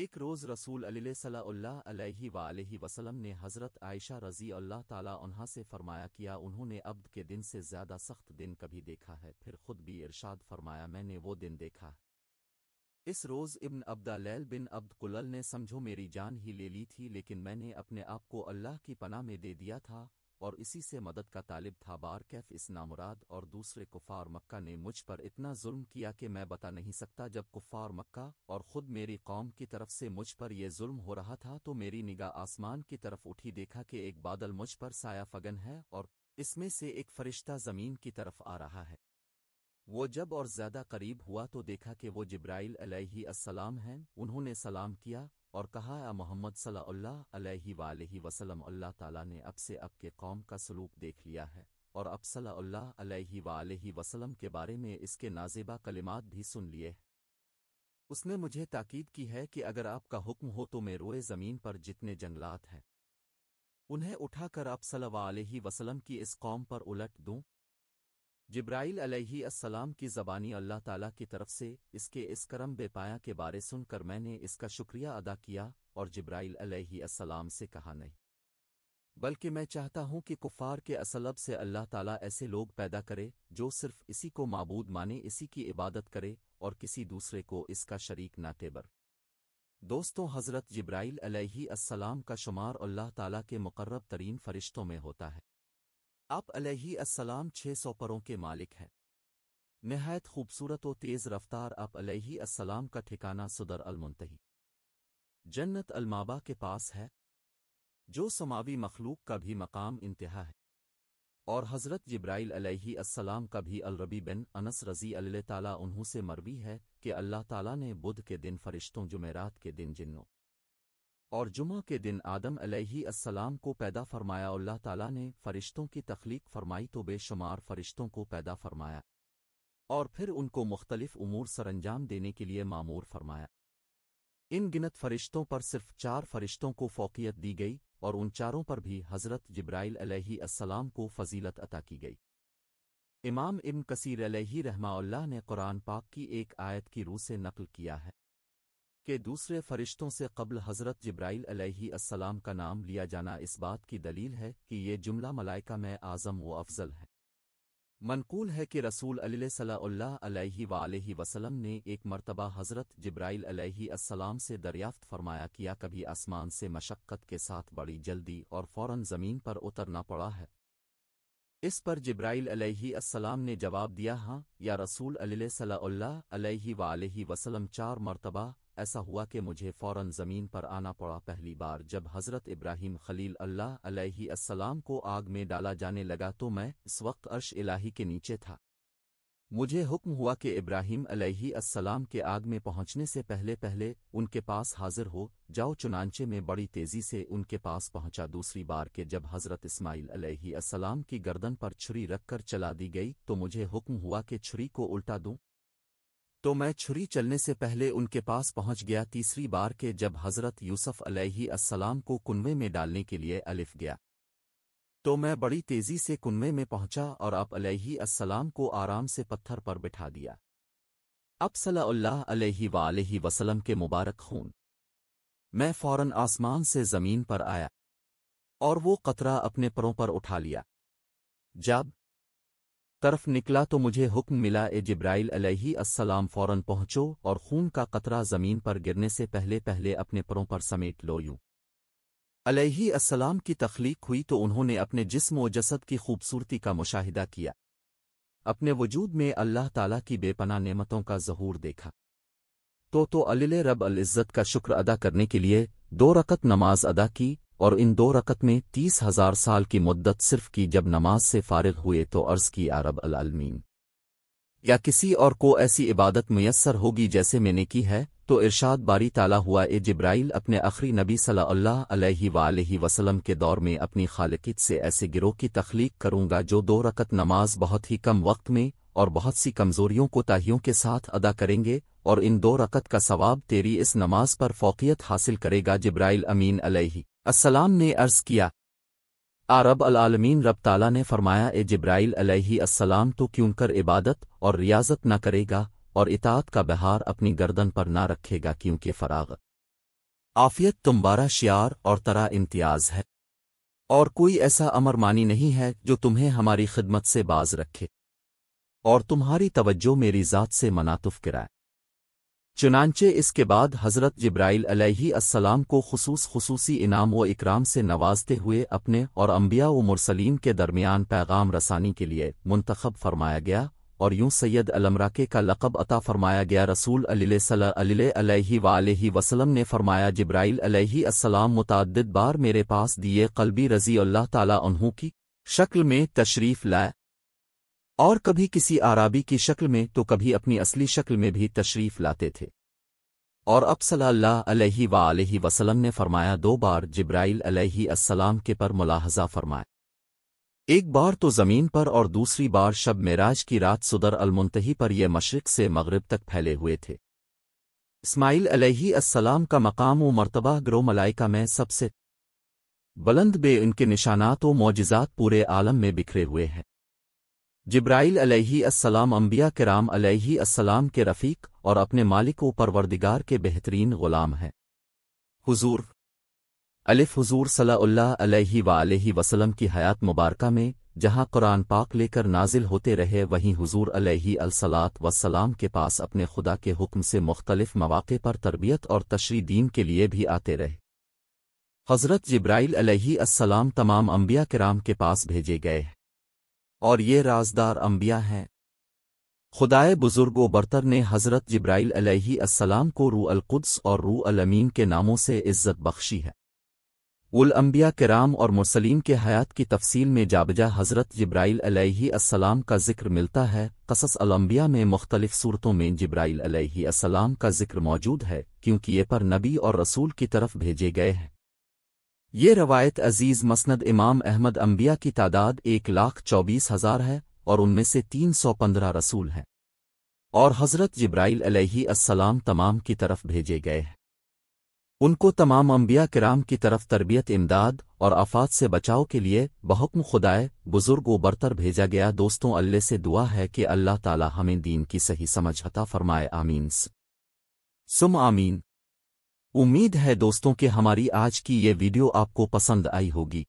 एक रोज़ रसूल अलिल वसलम ने हज़रत आयशा रज़ी अल्लाह ताला से फ़रमाया किया उन्होंने अब्द के दिन से ज़्यादा सख्त दिन कभी देखा है फिर खुद भी इरशाद फरमाया मैंने वो दिन देखा इस रोज़ इब्न अब्दा लैल बिन अब्द कुलल ने समझो मेरी जान ही ले ली थी लेकिन मैंने अपने आप को अल्लाह की पनाह में दे दिया था और इसी से मदद का तालिब था बार कैफ इस नामुराद और दूसरे कुफार मक्का ने मुझ पर इतना जुल्म किया कि मैं बता नहीं सकता जब कुफार मक्का और ख़ुद मेरी कौम की तरफ से मुझ पर यह जुल्म हो रहा था तो मेरी निगाह आसमान की तरफ उठी देखा कि एक बादल मुझ पर साया फगन है और इसमें से एक फरिश्ता ज़मीन की तरफ आ रहा है वो जब और ज्यादा करीब हुआ तो देखा कि वो जिब्राइल अलैहि अस्सलाम हैं उन्होंने सलाम किया और कहा या मोहम्मद सल्लल्लाहु अलैहि वालैहि अल्लाह ताला ने अब से अब के कौम का सलूक देख लिया है और अब सल्लल्लाहु अलैहि के बारे में इसके नाजेबा कलिमात भी सुन लिए उसने मुझे ताकीद की है कि अगर आपका हुक्म हो तो मैं रोए ज़मीन पर जितने जंगलात हैं उन्हें उठाकर आप सल्ला वसलम की इस कौम पर उलट दूं जिब्राइल अलैहिस्सलाम की ज़बानी अल्लाह ताला की तरफ से इसके इस करम बेपाया के बारे सुनकर मैंने इसका शुक्रिया अदा किया और जिब्राइल अलैहिस्सलाम से कहा नहीं बल्कि मैं चाहता हूं कि कुफ़ार के असलब से अल्लाह ताला ऐसे लोग पैदा करे जो सिर्फ इसी को माबूद माने इसी की इबादत करे और किसी दूसरे को इसका शरीक ना तेबर दोस्तों हज़रत जिब्राइल अलैहि अस्सलाम का शुमार अल्लाह ताला के मुकर्रब तरीन फरिश्तों में होता है आप अलही असलाम छः सौ परों के मालिक हैं नहायत खूबसूरत और तेज़ रफ्तार आप अलही असलाम का ठिकाना सुदर अलमुंतही जन्नत अलमाबा के पास है जो समावी मखलूक का भी मकाम इंतहा है और हज़रत जब्राईल अलैहि अस्सलाम का भी अलरबी बिन अनस रजी अल्लाह ताला उन्हों से मरवी है कि अल्लाह ताला ने बुध के दिन फरिश्तों जुमेरात के दिन जिन्नों और जुम्मे के दिन आदम अलैहिस्सलाम को पैदा फरमाया अल्लाह ताला ने फरिश्तों की तख्लीक फरमाई तो बेशुमार फरिश्तों को पैदा फरमाया और फिर उनको मुख्तलिफ उमूर सरंजाम देने के लिए मामूर फरमाया इन गिनत फरिश्तों पर सिर्फ चार फरिश्तों को फ़ोकियत दी गई और उन चारों पर भी हज़रत जब्राइल अलैहिस्सलाम को फजीलत अता की गई इमाम इब्न कसीर अलैहि रहमाउल्लाह ने कुरान पाक की एक आयत की रूह से नकल किया है के दूसरे फरिश्तों से कबल हज़रत जब्राईल अलैहिस्सलाम का नाम लिया जाना इस बात की दलील है कि ये जुमला मलाइका में आज़म व अफजल है मनकूल है कि रसूल अलैहि वसलम ने एक मरतबा हज़रत जब्राईल अलैहिस्सलाम से दरियाफ्त फरमाया किया कभी आसमान से मशक्क़त के साथ बड़ी जल्दी और फ़ौरन ज़मीन पर उतरना पड़ा है इस पर जब्राइल अलैहिस्सलाम ने जवाब दिया हाँ या रसूल अलैहि वसल्लम चार मरतबा ऐसा हुआ कि मुझे फ़ौरन ज़मीन पर आना पड़ा पहली बार जब हज़रत इब्राहिम खलील अल्लाह अलैहिस्सलाम को आग में डाला जाने लगा तो मैं इस वक्त अर्श इलाही के नीचे था मुझे हुक्म हुआ कि इब्राहिम अलैहिस्सलाम के आग में पहुंचने से पहले पहले उनके पास हाजिर हो जाओ चुनाचे में बड़ी तेज़ी से उनके पास पहुंचा दूसरी बार के जब हज़रत इस्माइल अलैहिस्सलाम की गर्दन पर छुरी रखकर चला दी गई तो मुझे हुक्म हुआ कि छुरी को उल्टा दूं तो मैं छुरी चलने से पहले उनके पास पहुंच गया तीसरी बार के जब हज़रत यूसुफ अलैहिस्सलाम को कुनवे में डालने के लिए अलिफ गया तो मैं बड़ी तेज़ी से कुनवे में पहुंचा और आप अलैहिस्सलाम को आराम से पत्थर पर बिठा दिया अब सलाह अलैहि वसलम के मुबारक खून मैं फ़ौरन आसमान से ज़मीन पर आया और वो कतरा अपने परों पर उठा लिया जब तरफ निकला तो मुझे हुक्म मिला ए जिब्राइल अलैहिस्सलाम फ़ौरन पहुँचो और खून का कतरा ज़मीन पर गिरने से पहले पहले अपने परों पर समेट लो यूं यूँ अलैहिस्सलाम की तख्लीक हुई तो उन्होंने अपने जिस्म व जसद की खूबसूरती का मुशाहिदा किया अपने वजूद में अल्लाह ताला की बेपना नेमतों का जहूर देखा तो तो अलिल रब अल्ज़त का शुक्र अदा करने के लिए दो रकत नमाज अदा की और इन दो रकत में तीस हजार साल की मुद्दत सिर्फ की जब नमाज से फारिग हुए तो अर्ज़ की अरब अलमीन या किसी और को ऐसी इबादत मैसर होगी जैसे मैंने की है तो इरशाद बारी ताला हुआ ए जिब्राइल अपने अखरी नबी सल्लल्लाहु अलैहि वसल्लम के दौर में अपनी खालकित से ऐसे गिरोह की तख्लीक करूंगा जो दो रकत नमाज बहुत ही कम वक्त में और बहुत सी कमजोरियों को ताहियों के साथ अदा करेंगे और इन दो रकत का सवाब तेरी इस नमाज पर फ़ोकियत हासिल करेगा जिब्राइल अमीन अलैहि असलाम ने अर्ज किया आरब अलालमीन रब ताला ने फरमाया ए जब्राइल अलैहिस्सलाम तो क्यों कर इबादत और रियाजत न करेगा और इतात का बहार अपनी गर्दन पर ना रखेगा क्योंकि फराग आफियत तुम्बारा शियार और तरा इम्तियाज है और कोई ऐसा अमर मानी नहीं है जो तुम्हें हमारी खिदमत से बाज रखे और तुम्हारी तवज्जो मेरी ज़ात से मनातुफ किराए चुनानचे इसके बाद हज़रत जब्राईल अलैहिस्सलाम को खसूस खसूसी इनाम व इकराम से नवाजते हुए अपने और अम्बिया व मुरसलीन के दरमियान पैगाम रसानी के लिए मुंतखब फरमाया गया और यूं सैयद अलमराके का लक़ब अता फरमाया गया रसूल अलैहि वसलम ने फरमाया जब्राईल अलैहिस्सलाम मुतद बार मेरे पास दिए क़लबी रज़ी अल्लाह ताला की शक्ल में तशरीफ़ लाए और कभी किसी आराबी की शक्ल में तो कभी अपनी असली शक्ल में भी तशरीफ लाते थे और अब सल्लल्लाहु अलैहि वसल्लम ने फरमाया दो बार जिब्राइल अलैहि के पर मुलाहजा फरमाया एक बार तो ज़मीन पर और दूसरी बार शब मेराज की रात सुदर अलमुंतही पर यह मशरक़ से मगरब तक फैले हुए थे इस्माइल अलैहि का मकाम व मरतबा ग्रो मलाइका में सबसे बुलंद बे इनके निशानात व मोजात पूरे आलम में बिखरे हुए हैं जिब्राइल अलैहिस्सलाम अम्बिया कराम अलैहिस्सलाम के रफ़ीक और अपने मालिक व परवरदिगार के बेहतरीन ग़ुलाम हैं हुजूर अलिफ हुजूर सल्लल्लाहु अलैहि अलैहि वसल्लम की हयात मुबारक में जहां कुरान पाक लेकर नाजिल होते रहे वहीं हुजूर अलैहि अलसलात वसलाम के पास अपने खुदा के हुक्म से मुख्तलिफ मौाक़े पर तरबियत और तशरी दीन के लिए भी आते रहे हज़रत जिब्राइल अलैहि अस्सलाम तमाम अम्बिया कराम के पास भेजे गए हैं और ये राजदार अम्बिया हैं खुदाए बुजुर्ग बरतर ने हज़रत जब्राईल अलैहिस्सलाम को रू अलकुद्स और रू अलमीन के नामों से इज्जत बख्शी है उल अम्बिया कराम और मुसलीम के हयात की तफसील में जाबजा हज़रत जब्राईल अलैहिस्सलाम का जिक्र मिलता है कसस अलम्बिया में मुख्तलिफ सूरतों में जब्राइल अलैहिस्सलाम का जिक्र मौजूद है क्योंकि ये पर नबी और रसूल की तरफ भेजे गए हैं ये रवायत अजीज़ मसनद इमाम अहमद अम्बिया की तादाद एक लाख चौबीस हज़ार है और उनमें से तीन सौ पंद्रह रसूल हैं और हज़रत जब्राईल अलैहिस्सलाम तमाम की तरफ भेजे गए हैं उनको तमाम अम्बिया कराम की तरफ तरबियत इमदाद और आफात से बचाव के लिए बहुक्म खुदाए बुजुर्ग व बरतर भेजा गया दोस्तों अल्ले से दुआ है कि अल्लाह ताला हमें दीन की सही समझ हता फरमाए आमीन सुम आमीन उम्मीद है दोस्तों कि हमारी आज की ये वीडियो आपको पसंद आई होगी